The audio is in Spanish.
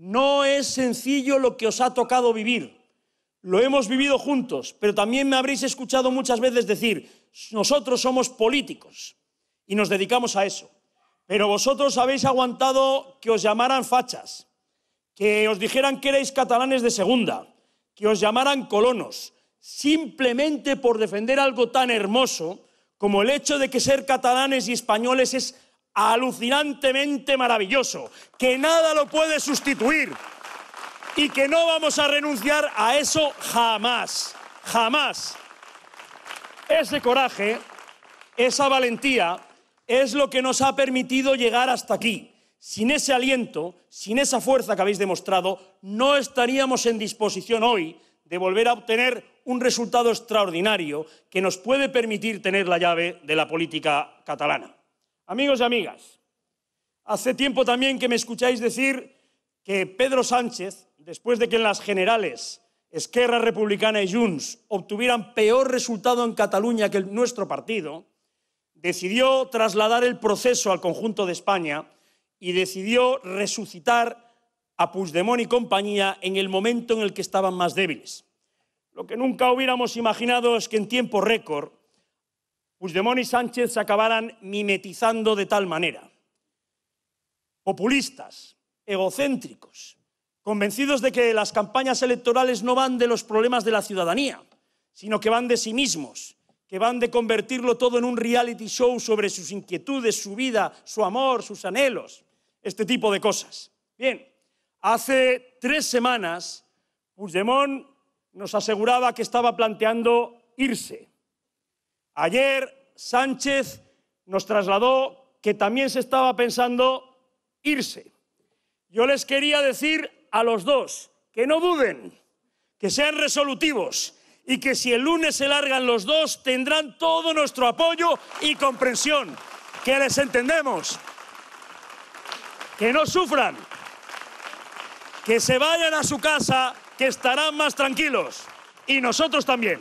No es sencillo lo que os ha tocado vivir. Lo hemos vivido juntos, pero también me habréis escuchado muchas veces decir, nosotros somos políticos y nos dedicamos a eso. Pero vosotros habéis aguantado que os llamaran fachas, que os dijeran que erais catalanes de segunda, que os llamaran colonos, simplemente por defender algo tan hermoso como el hecho de que ser catalanes y españoles es alucinantemente maravilloso, que nada lo puede sustituir y que no vamos a renunciar a eso jamás, jamás. Ese coraje, esa valentía, es lo que nos ha permitido llegar hasta aquí. Sin ese aliento, sin esa fuerza que habéis demostrado, no estaríamos en disposición hoy de volver a obtener un resultado extraordinario que nos puede permitir tener la llave de la política catalana. Amigos y amigas, hace tiempo también que me escucháis decir que Pedro Sánchez, después de que en las generales Esquerra Republicana y Junts obtuvieran peor resultado en Cataluña que nuestro partido, decidió trasladar el proceso al conjunto de España y decidió resucitar a Puigdemont y compañía en el momento en el que estaban más débiles. Lo que nunca hubiéramos imaginado es que en tiempo récord Puigdemont y Sánchez se acabaran mimetizando de tal manera. Populistas, egocéntricos, convencidos de que las campañas electorales no van de los problemas de la ciudadanía, sino que van de sí mismos, que van de convertirlo todo en un reality show sobre sus inquietudes, su vida, su amor, sus anhelos, este tipo de cosas. Bien, hace tres semanas Puigdemont nos aseguraba que estaba planteando irse, Ayer Sánchez nos trasladó que también se estaba pensando irse. Yo les quería decir a los dos que no duden, que sean resolutivos y que si el lunes se largan los dos tendrán todo nuestro apoyo y comprensión, que les entendemos, que no sufran, que se vayan a su casa, que estarán más tranquilos y nosotros también.